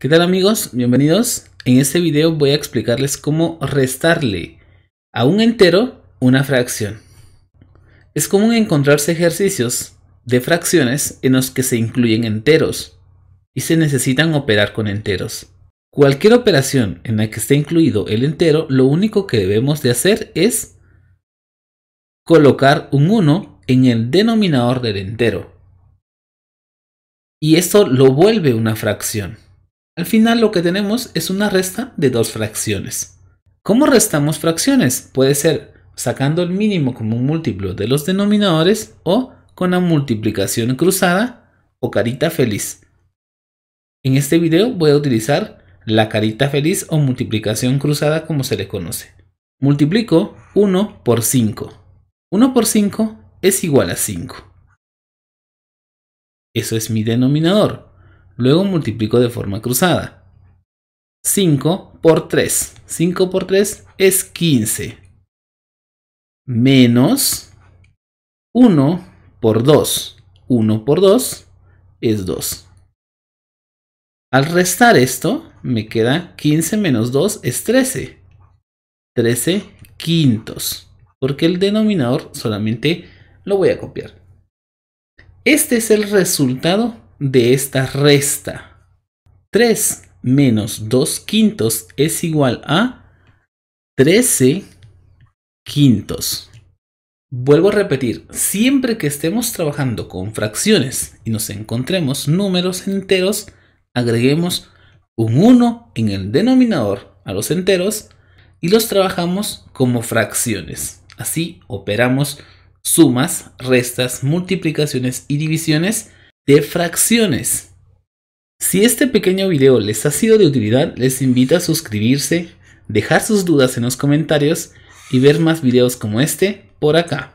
¿Qué tal amigos? Bienvenidos. En este video voy a explicarles cómo restarle a un entero una fracción. Es común encontrarse ejercicios de fracciones en los que se incluyen enteros y se necesitan operar con enteros. Cualquier operación en la que esté incluido el entero, lo único que debemos de hacer es colocar un 1 en el denominador del entero. Y esto lo vuelve una fracción. Al final lo que tenemos es una resta de dos fracciones. ¿Cómo restamos fracciones? Puede ser sacando el mínimo como múltiplo de los denominadores o con la multiplicación cruzada o carita feliz. En este video voy a utilizar la carita feliz o multiplicación cruzada como se le conoce. Multiplico 1 por 5. 1 por 5 es igual a 5. Eso es mi denominador. Luego multiplico de forma cruzada. 5 por 3. 5 por 3 es 15. Menos 1 por 2. 1 por 2 es 2. Al restar esto, me queda 15 menos 2 es 13. 13 quintos. Porque el denominador solamente lo voy a copiar. Este es el resultado de esta resta. 3 menos 2 quintos es igual a 13 quintos. Vuelvo a repetir, siempre que estemos trabajando con fracciones y nos encontremos números enteros, agreguemos un 1 en el denominador a los enteros y los trabajamos como fracciones. Así operamos sumas, restas, multiplicaciones y divisiones de fracciones. Si este pequeño video les ha sido de utilidad, les invito a suscribirse, dejar sus dudas en los comentarios y ver más videos como este por acá.